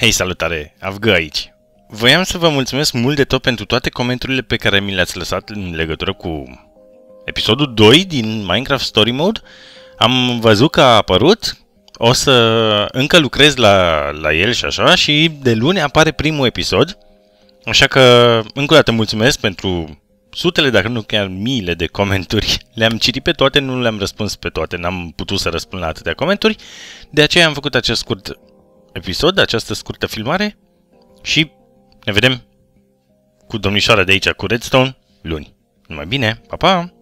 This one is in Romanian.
Hei, salutare! Avgă aici! Voiam să vă mulțumesc mult de tot pentru toate comenturile pe care mi le-ați lăsat în legătură cu episodul 2 din Minecraft Story Mode. Am văzut că a apărut, o să încă lucrez la, la el și așa și de luni apare primul episod. Așa că încă o dată mulțumesc pentru sutele, dacă nu chiar miile de comentarii. Le-am citit pe toate, nu le-am răspuns pe toate, n-am putut să răspund la atâtea comentarii. De aceea am făcut acest scurt episod, de această scurtă filmare și ne vedem cu domnișoara de aici, cu Redstone, luni. Numai bine, pa, pa!